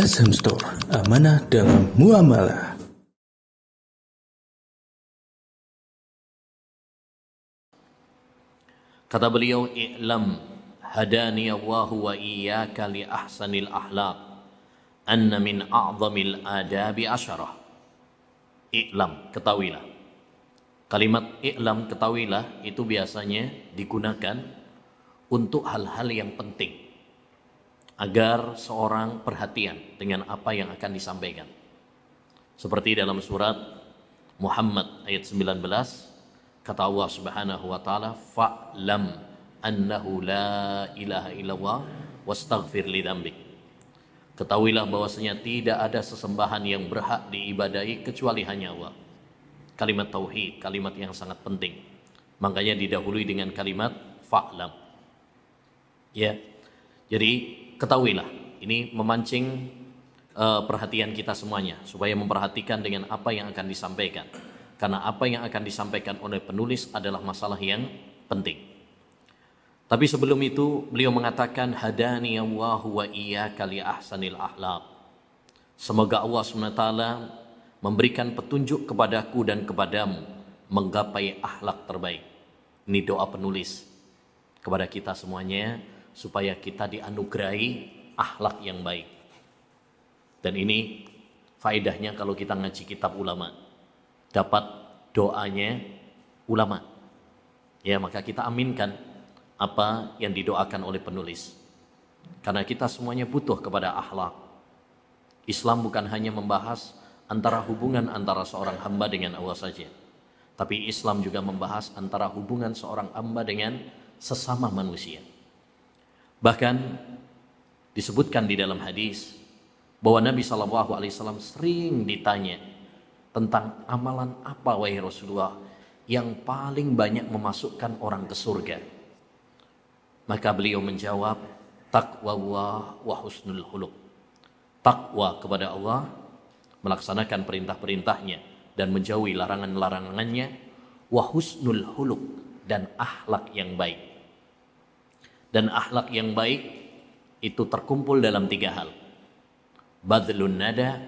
SM Store, amanah dalam muamalah. Kata beliau, "I'lam hadani Allah wa iyyaka li ahsanil ahlak anna min a'zamil adabi asyarah." I'lam, ketahuilah. Kalimat i'lam ketahuilah itu biasanya digunakan untuk hal-hal yang penting agar seorang perhatian dengan apa yang akan disampaikan. Seperti dalam surat Muhammad ayat 19 kata Allah Subhanahu wa taala fa'lam annahu la ilaha illallah wastaghfir li dhambik. Ketahuilah bahwasanya tidak ada sesembahan yang berhak diibadahi kecuali hanya Allah. Kalimat tauhid, kalimat yang sangat penting. Makanya didahului dengan kalimat fa'lam. Ya. Jadi ketahuilah ini memancing uh, perhatian kita semuanya supaya memperhatikan dengan apa yang akan disampaikan karena apa yang akan disampaikan oleh penulis adalah masalah yang penting. Tapi sebelum itu beliau mengatakan hadani Allah wa iyyaka li ahsanil ahlak. Semoga Allah SWT memberikan petunjuk kepadaku dan kepadamu menggapai ahlak terbaik. Ini doa penulis kepada kita semuanya supaya kita dianugerahi akhlak yang baik. Dan ini faedahnya kalau kita ngaji kitab ulama. Dapat doanya ulama. Ya, maka kita aminkan apa yang didoakan oleh penulis. Karena kita semuanya butuh kepada akhlak. Islam bukan hanya membahas antara hubungan antara seorang hamba dengan Allah saja. Tapi Islam juga membahas antara hubungan seorang hamba dengan sesama manusia. Bahkan disebutkan di dalam hadis bahwa Nabi Shallallahu Alaihi Wasallam sering ditanya tentang amalan apa wahai Rasulullah yang paling banyak memasukkan orang ke surga. Maka beliau menjawab, takwa wa husnul huluk. Takwa kepada Allah, melaksanakan perintah-perintahnya dan menjauhi larangan-larangannya, wa husnul huluk dan akhlak yang baik dan akhlak yang baik itu terkumpul dalam tiga hal. Badlun nada,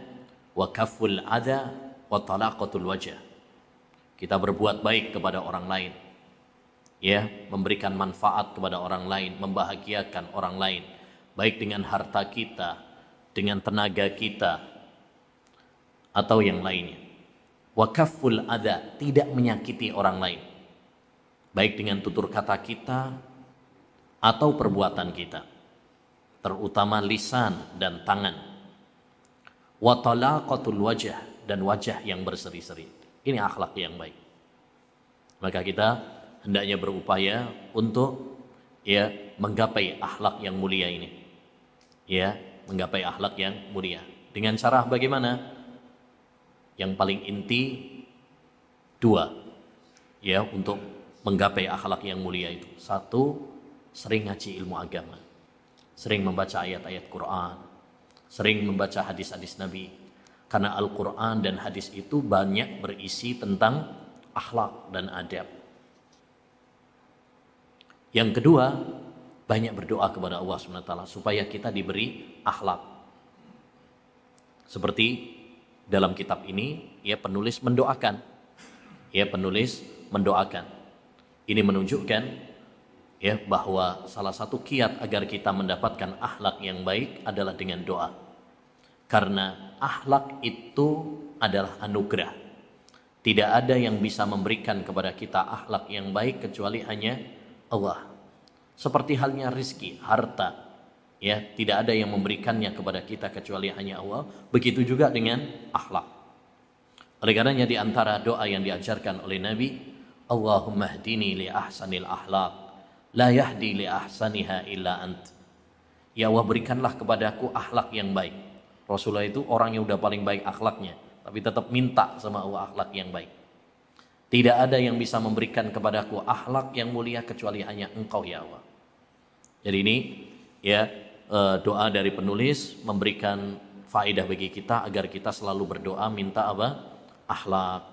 wa kaful ada, wa talaqatul wajah. Kita berbuat baik kepada orang lain. Ya, memberikan manfaat kepada orang lain, membahagiakan orang lain, baik dengan harta kita, dengan tenaga kita, atau yang lainnya. Wa kaful ada, tidak menyakiti orang lain. Baik dengan tutur kata kita, atau perbuatan kita terutama lisan dan tangan wa talaqatul wajah dan wajah yang berseri-seri ini akhlak yang baik maka kita hendaknya berupaya untuk ya menggapai akhlak yang mulia ini ya menggapai akhlak yang mulia dengan cara bagaimana yang paling inti dua ya untuk menggapai akhlak yang mulia itu satu sering ngaji ilmu agama, sering membaca ayat-ayat Quran, sering membaca hadis-hadis Nabi. Karena Al-Quran dan hadis itu banyak berisi tentang akhlak dan adab. Yang kedua, banyak berdoa kepada Allah SWT supaya kita diberi akhlak. Seperti dalam kitab ini, ya penulis mendoakan. Ya penulis mendoakan. Ini menunjukkan ya bahwa salah satu kiat agar kita mendapatkan akhlak yang baik adalah dengan doa. Karena akhlak itu adalah anugerah. Tidak ada yang bisa memberikan kepada kita akhlak yang baik kecuali hanya Allah. Seperti halnya rizki, harta, ya tidak ada yang memberikannya kepada kita kecuali hanya Allah. Begitu juga dengan akhlak Oleh karenanya di antara doa yang diajarkan oleh Nabi, Allahumma hdini li ahsanil akhlak La yahdi li ahsaniha illa ant. Ya Allah berikanlah kepadaku akhlak yang baik. Rasulullah itu orang yang udah paling baik akhlaknya. Tapi tetap minta sama Allah akhlak yang baik. Tidak ada yang bisa memberikan kepadaku akhlak yang mulia kecuali hanya engkau ya Allah. Jadi ini ya eh, doa dari penulis memberikan faedah bagi kita agar kita selalu berdoa minta apa? Akhlak